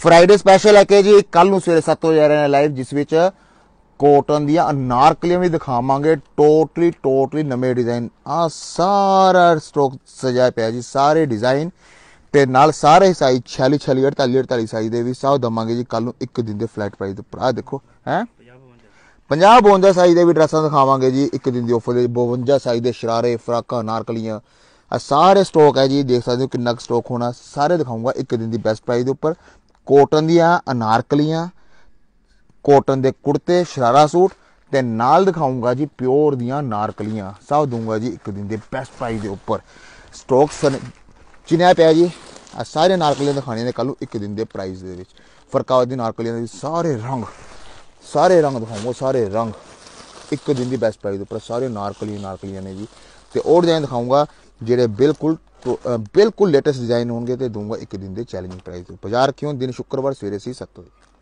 Friday special ਹੈ ਕਿ ਜੀ ਕੱਲ ਨੂੰ ਸਵੇਰੇ 7 ਵਜੇ ਆ ਰਹੇ ਨੇ ਲਾਈਵ ਜਿਸ ਵਿੱਚ ਕੋਟਨ ਦੀਆਂ ਅਨਾਰਕਲੀਆਂ ਵੀ ਦਿਖਾਵਾਂਗੇ ਟੋਟਲੀ ਟੋਟਲੀ ਨਵੇਂ ਡਿਜ਼ਾਈਨ ਆ ਸਾਰਾ ਸਟੋਕ ਸਜਾਇਆ ਪਿਆ ਜੀ ਸਾਰੇ ਡਿਜ਼ਾਈਨ ਤੇ ਨਾਲ ਸਾਰੇ ਸਾਈਜ਼ 46 46 48 48 ਸਾਈਜ਼ ਦੇ ਵੀ ਸਭ ਦਵਾਂਗੇ ਜੀ ਕੱਲ ਨੂੰ ਇੱਕ ਦਿਨ ਦੇ ਫਲੈਟ ਪ੍ਰਾਈਸ ਤੇ ਆ ਦੇਖੋ ਹੈ 50 52 ਸਾਈਜ਼ ਦੇ ਵੀ ਡਰੈਸਾਂ ਦਿਖਾਵਾਂਗੇ ਜੀ ਇੱਕ ਦਿਨ ਦੀ ਆਫਰ ਦੇ 52 ਸਾਈਜ਼ ਦੇ ਸ਼ਰਾਰੇ ਫਰਾਕਾਂ ਅਨਾਰਕਲੀਆਂ ਆ ਸਾਰੇ ਸਟਾਕ ਹੈ ਜੀ ਦੇਖ ਸਕਦੇ ਹੋ ਕਿੰਨਾ ਸਟਾਕ ਹੋਣਾ ਸਾਰੇ ਦਿਖਾਉਂਗਾ ਇੱਕ ਦਿਨ ਦੀ ਬੈਸਟ ਪ੍ਰਾਈਸ ਦੇ ਉੱਪਰ ਕੋਟਨ ਦੀਆਂ ਅਨਾਰਕਲੀਆਂ ਕੋਟਨ ਦੇ ਕੁੜਤੇ ਸ਼ਰਾਰਾ ਸੂਟ ਤੇ ਨਾਲ ਦਿਖਾਉਂਗਾ ਜੀ ਪਿਓਰ ਦੀਆਂ ਨਾਰਕਲੀਆਂ ਸਭ ਦੂੰਗਾ ਜੀ ਇੱਕ ਦਿਨ ਦੇ ਬੈਸਟ ਪ੍ਰਾਈਸ ਦੇ ਉੱਪਰ ਸਟਾਕ ਚਿਨਿਆ ਪਿਆ ਜੀ ਆ ਸਾਰੇ ਨਾਰਕਲੀਆਂ ਦਿਖਾਣੇ ਨੇ ਕੱਲ ਨੂੰ ਇੱਕ ਦਿਨ ਦੇ ਪ੍ਰਾਈਸ ਦੇ ਵਿੱਚ ਫਰਕਾ ਉਹਦੀ ਨਾਰਕਲੀਆਂ ਦੇ ਸਾਰੇ ਰੰਗ ਸਾਰੇ ਰੰਗ ਦਿਖਾਉਂਗਾ ਸਾਰੇ ਰੰਗ ਇੱਕ ਦਿਨ ਦੀ ਬੈਸਟ ਪ੍ਰਾਈਸ ਦੇ ਉੱਪਰ ਸਾਰੇ ਨਾਰਕਲੀ ਨਾਰਕਲੀਆਂ ਨੇ ਜੀ ਤੇ ਹੋਰ ਡਿਜ਼ਾਈਨ ਦਿਖਾਉਂਗਾ ਜਿਹੜੇ ਬਿਲਕੁਲ ਬਿਲਕੁਲ ਲੇਟੈਸਟ ਡਿਜ਼ਾਈਨ ਹੋਣਗੇ ਤੇ ਦੂੰਗਾ ਇੱਕ ਦਿਨ ਦੇ ਚੈਲੰਜਿੰਗ ਪ੍ਰਾਈਸ ਬਾਜ਼ਾਰ ਕਿਉਂ ਦਿਨ ਸ਼ੁੱਕਰਵਾਰ ਸਵੇਰੇ ਸੀ 7 ਵਜੇ